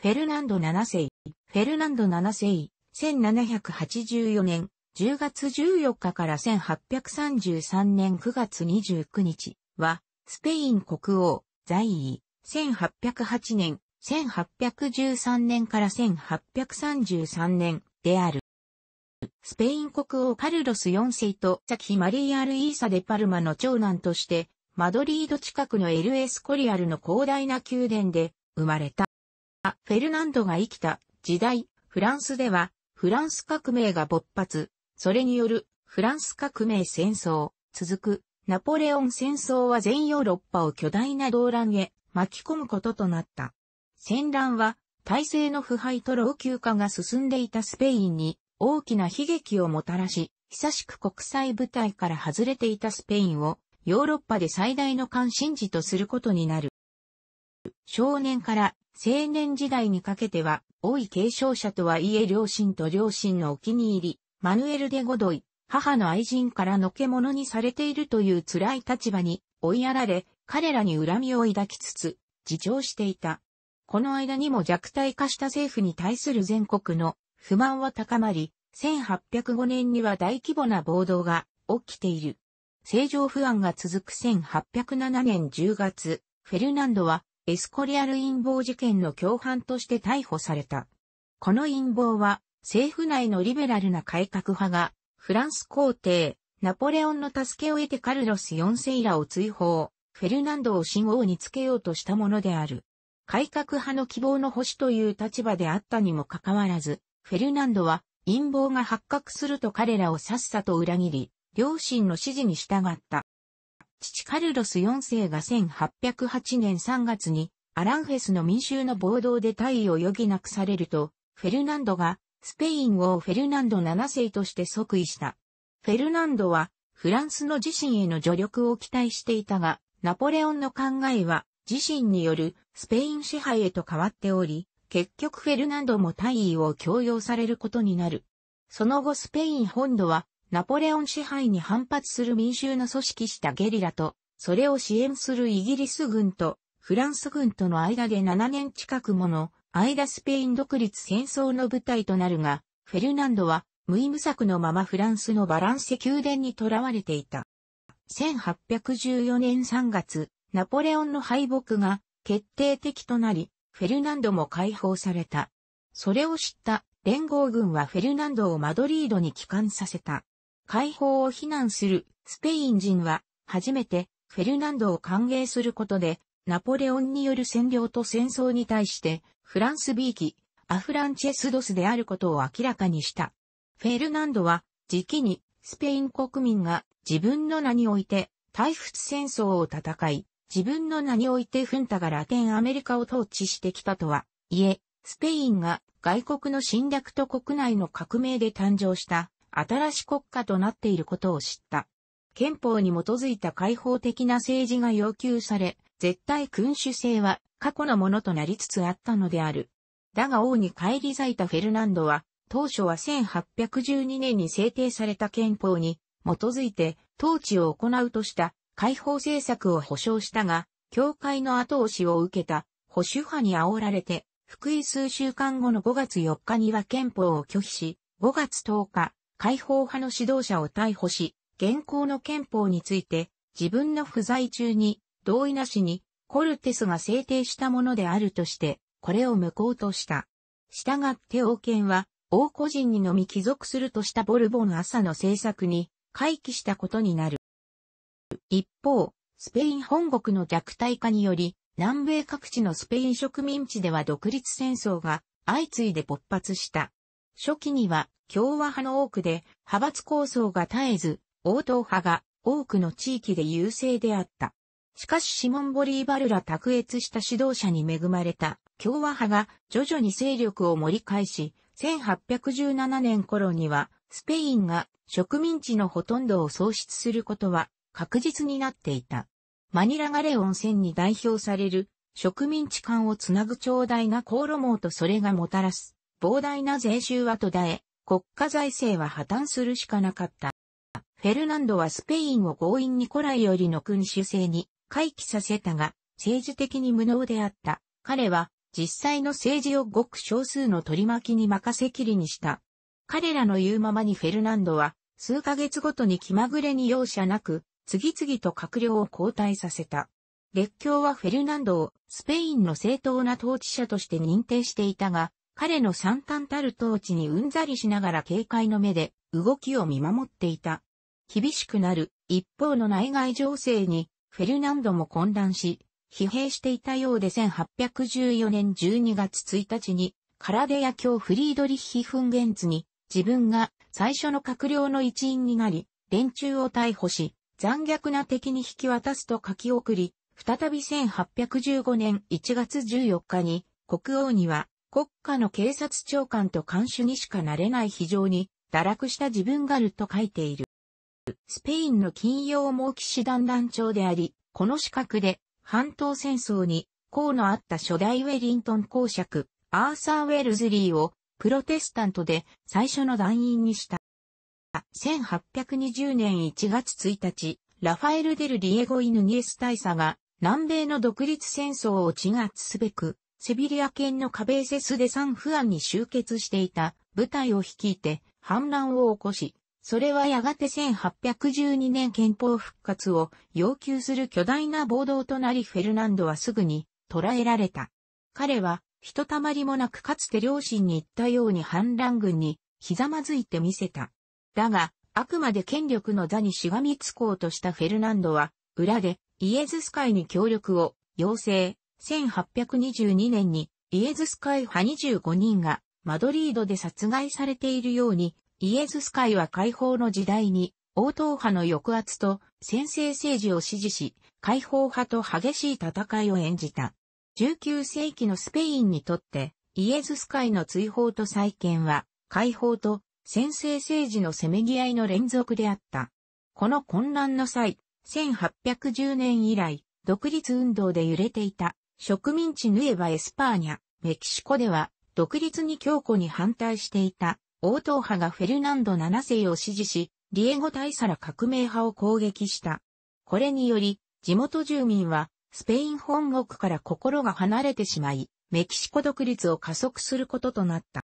フェルナンド7世、フェルナンド7世、1784年10月14日から1833年9月29日は、スペイン国王、在位、1808年、1813年から1833年である。スペイン国王カルロス4世と先キマリー・アル・イーサ・デ・パルマの長男として、マドリード近くのエル・エスコリアルの広大な宮殿で生まれた。フェルナンドが生きた時代、フランスでは、フランス革命が勃発、それによる、フランス革命戦争、続く、ナポレオン戦争は全ヨーロッパを巨大な動乱へ巻き込むこととなった。戦乱は、体制の腐敗と老朽化が進んでいたスペインに大きな悲劇をもたらし、久しく国際舞台から外れていたスペインをヨーロッパで最大の関心事とすることになる。少年から青年時代にかけては、多い継承者とはいえ両親と両親のお気に入り、マヌエル・デ・ゴドイ、母の愛人からのけ者にされているという辛い立場に追いやられ、彼らに恨みを抱きつつ、自重していた。この間にも弱体化した政府に対する全国の不満は高まり、1805年には大規模な暴動が起きている。政情不安が続く1807年10月、フェルナンドはエスコリアル陰謀事件の共犯として逮捕された。この陰謀は、政府内のリベラルな改革派が、フランス皇帝、ナポレオンの助けを得てカルロス4世らを追放、フェルナンドを新王につけようとしたものである。改革派の希望の星という立場であったにもかかわらず、フェルナンドは陰謀が発覚すると彼らをさっさと裏切り、両親の指示に従った。父カルロス4世が1808年3月にアランフェスの民衆の暴動で退位を余儀なくされると、フェルナンドがスペイン王フェルナンド7世として即位した。フェルナンドはフランスの自身への助力を期待していたが、ナポレオンの考えは自身によるスペイン支配へと変わっており、結局フェルナンドも退位を強要されることになる。その後スペイン本土はナポレオン支配に反発する民衆の組織したゲリラと、それを支援するイギリス軍とフランス軍との間で7年近くもの間スペイン独立戦争の舞台となるが、フェルナンドは無意無策のままフランスのバランセ宮殿に囚われていた。1814年3月、ナポレオンの敗北が決定的となり、フェルナンドも解放された。それを知った連合軍はフェルナンドをマドリードに帰還させた。解放を非難するスペイン人は初めてフェルナンドを歓迎することでナポレオンによる占領と戦争に対してフランス B 機アフランチェスドスであることを明らかにした。フェルナンドは時期にスペイン国民が自分の名において退仏戦争を戦い、自分の名においてフンタがラテンアメリカを統治してきたとは、いえ、スペインが外国の侵略と国内の革命で誕生した新しい国家となっていることを知った。憲法に基づいた開放的な政治が要求され、絶対君主制は過去のものとなりつつあったのである。だが王に返り咲いたフェルナンドは、当初は1812年に制定された憲法に基づいて統治を行うとした解放政策を保障したが、教会の後押しを受けた保守派に煽られて、福井数週間後の5月4日には憲法を拒否し、5月10日、解放派の指導者を逮捕し、現行の憲法について、自分の不在中に、同意なしに、コルテスが制定したものであるとして、これを無効とした。したがって王権は、王個人にのみ帰属するとしたボルボン朝の政策に、回帰したことになる。一方、スペイン本国の弱体化により、南米各地のスペイン植民地では独立戦争が相次いで勃発した。初期には共和派の多くで派閥構想が絶えず、応答派が多くの地域で優勢であった。しかしシモン・ボリーバルら卓越した指導者に恵まれた共和派が徐々に勢力を盛り返し、1817年頃にはスペインが植民地のほとんどを喪失することは確実になっていた。マニラガレ温泉に代表される植民地間をつなぐ長大な航路網とそれがもたらす膨大な税収は途絶え、国家財政は破綻するしかなかった。フェルナンドはスペインを強引に古来よりの君主制に回帰させたが、政治的に無能であった。彼は実際の政治をごく少数の取り巻きに任せきりにした。彼らの言うままにフェルナンドは、数ヶ月ごとに気まぐれに容赦なく、次々と閣僚を交代させた。列強はフェルナンドをスペインの正当な統治者として認定していたが、彼の惨憺たる統治にうんざりしながら警戒の目で動きを見守っていた。厳しくなる一方の内外情勢にフェルナンドも混乱し、疲弊していたようで1814年12月1日にカラデヤ教フリードリッヒ・フンゲンツに自分が最初の閣僚の一員になり、連中を逮捕し、残虐な敵に引き渡すと書き送り、再び1815年1月14日に国王には国家の警察長官と監守にしかなれない非常に堕落した自分があると書いている。スペインの金曜猛騎士団団長であり、この資格で半島戦争に功のあった初代ウェリントン公爵、アーサー・ウェルズリーをプロテスタントで最初の団員にした。1820年1月1日、ラファエル・デル・ディエゴ・イヌニエス大佐が南米の独立戦争を鎮圧すべくセビリア県のカベーセスでサンフアンに集結していた部隊を率いて反乱を起こし、それはやがて1812年憲法復活を要求する巨大な暴動となりフェルナンドはすぐに捕らえられた。彼はひとたまりもなくかつて両親に言ったように反乱軍にひざまずいてみせた。だが、あくまで権力の座にしがみつこうとしたフェルナンドは、裏でイエズス会に協力を要請、1822年にイエズス会派25人がマドリードで殺害されているように、イエズス会は解放の時代に、王党派の抑圧と先制政治を支持し、解放派と激しい戦いを演じた。19世紀のスペインにとって、イエズス会の追放と再建は、解放と先制政治のせめぎ合いの連続であった。この混乱の際、1810年以来、独立運動で揺れていた植民地ヌエバ・エスパーニャ、メキシコでは、独立に強固に反対していた、王党派がフェルナンド7世を支持し、リエゴ大サラ革命派を攻撃した。これにより、地元住民は、スペイン本国から心が離れてしまい、メキシコ独立を加速することとなった。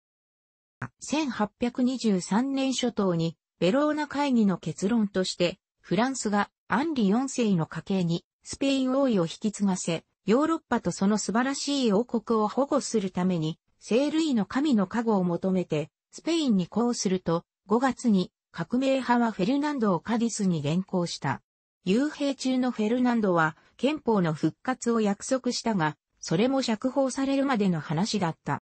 1823年初頭に、ベローナ会議の結論として、フランスがアンリ4世の家系にスペイン王位を引き継がせ、ヨーロッパとその素晴らしい王国を保護するために、生類の神の加護を求めて、スペインに抗すると、5月に革命派はフェルナンドをカディスに連行した。幽閉中のフェルナンドは憲法の復活を約束したが、それも釈放されるまでの話だった。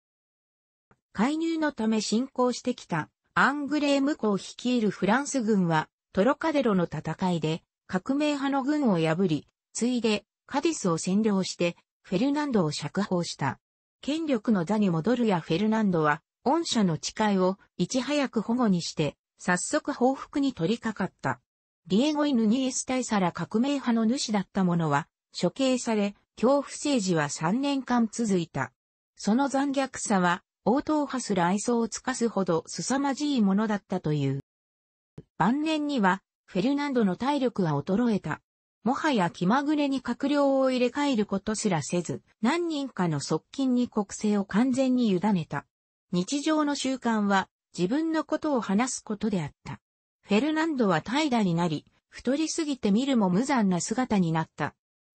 介入のため侵攻してきたアングレームを率いるフランス軍はトロカデロの戦いで革命派の軍を破り、ついでカディスを占領して、フェルナンドを釈放した。権力の座に戻るやフェルナンドは、御社の誓いをいち早く保護にして、早速報復に取り掛かった。ディエゴ・イヌニエス大ラ革命派の主だった者は、処刑され、恐怖政治は3年間続いた。その残虐さは、応答派する愛想を尽かすほど凄まじいものだったという。晩年には、フェルナンドの体力は衰えた。もはや気まぐれに閣僚を入れ替えることすらせず、何人かの側近に国政を完全に委ねた。日常の習慣は自分のことを話すことであった。フェルナンドは怠惰になり、太りすぎて見るも無残な姿になった。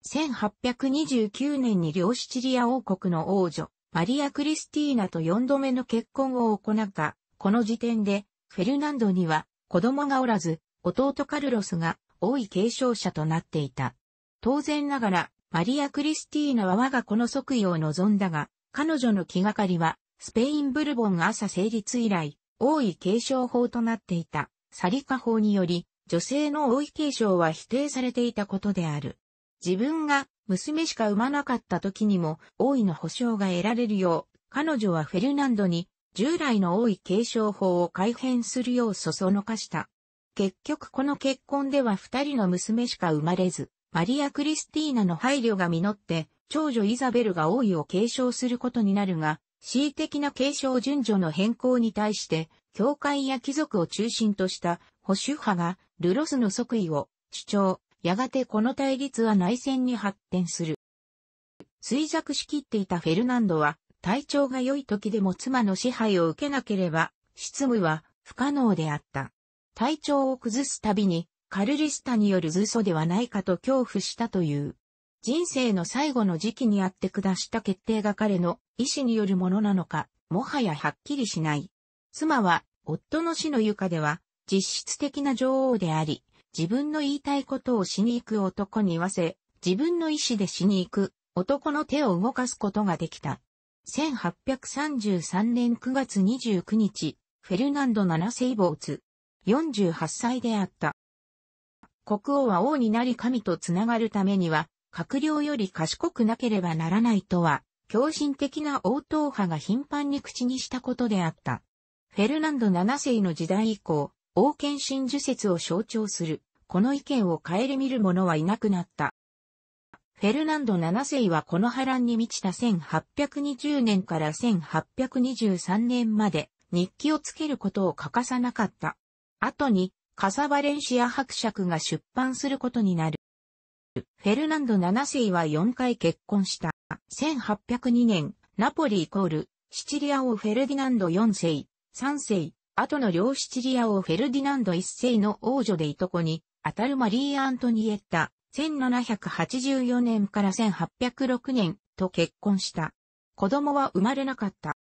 1829年に両シチリア王国の王女、マリア・クリスティーナと4度目の結婚を行った。この時点で、フェルナンドには子供がおらず、弟カルロスが多い継承者となっていた。当然ながら、マリア・クリスティーナは我が子の即位を望んだが、彼女の気がかりは、スペイン・ブルボン朝成立以来、王位継承法となっていた、サリカ法により、女性の王位継承は否定されていたことである。自分が娘しか産まなかった時にも王位の保障が得られるよう、彼女はフェルナンドに従来の王位継承法を改変するようそそのかした。結局この結婚では二人の娘しか生まれず、マリア・クリスティーナの配慮が実って、長女イザベルが王位を継承することになるが、恣意的な継承順序の変更に対して、教会や貴族を中心とした保守派がルロスの即位を主張、やがてこの対立は内戦に発展する。衰弱しきっていたフェルナンドは、体調が良い時でも妻の支配を受けなければ、執務は不可能であった。体調を崩すたびに、カルリスタによる嘘ではないかと恐怖したという。人生の最後の時期にあって下した決定が彼の意思によるものなのか、もはやはっきりしない。妻は、夫の死の床では、実質的な女王であり、自分の言いたいことをしに行く男に言わせ、自分の意思でしに行く男の手を動かすことができた。1833年9月29日、フェルナンド7世ボーツ、48歳であった。国王は王になり神とつながるためには、閣僚より賢くなければならないとは、狂信的な王党派が頻繁に口にしたことであった。フェルナンド7世の時代以降、王権真珠説を象徴する、この意見を顧みる者はいなくなった。フェルナンド7世はこの波乱に満ちた1820年から1823年まで日記をつけることを欠かさなかった。後にカサバレンシア伯爵が出版することになる。フェルナンド7世は4回結婚した。1802年、ナポリイコール、シチリア王フェルディナンド4世、3世、後の両シチリア王フェルディナンド1世の王女でいとこに、アタルマリー・アントニエッタ、1784年から1806年と結婚した。子供は生まれなかった。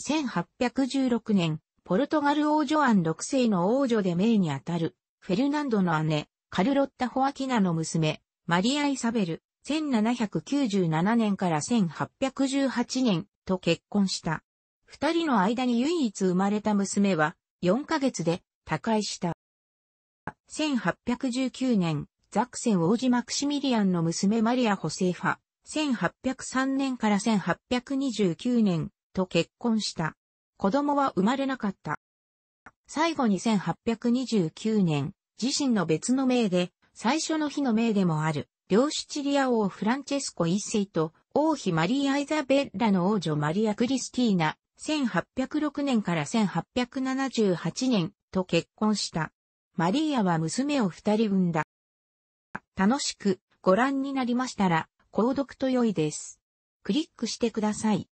1816年、ポルトガル王女アン6世の王女で名にあたる、フェルナンドの姉、カルロッタ・ホアキナの娘、マリア・イサベル、1797年から1818年と結婚した。二人の間に唯一生まれた娘は、4ヶ月で他界した。1819年、ザクセン王子マクシミリアンの娘マリア・ホセーファ、1803年から1829年と結婚した。子供は生まれなかった。最後に1829年、自身の別の命で、最初の日の命でもある、両シチリア王フランチェスコ一世と、王妃マリー・ア・イザベッラの王女マリア・クリスティーナ、1806年から1878年と結婚した。マリーアは娘を二人産んだ。楽しくご覧になりましたら、購読と良いです。クリックしてください。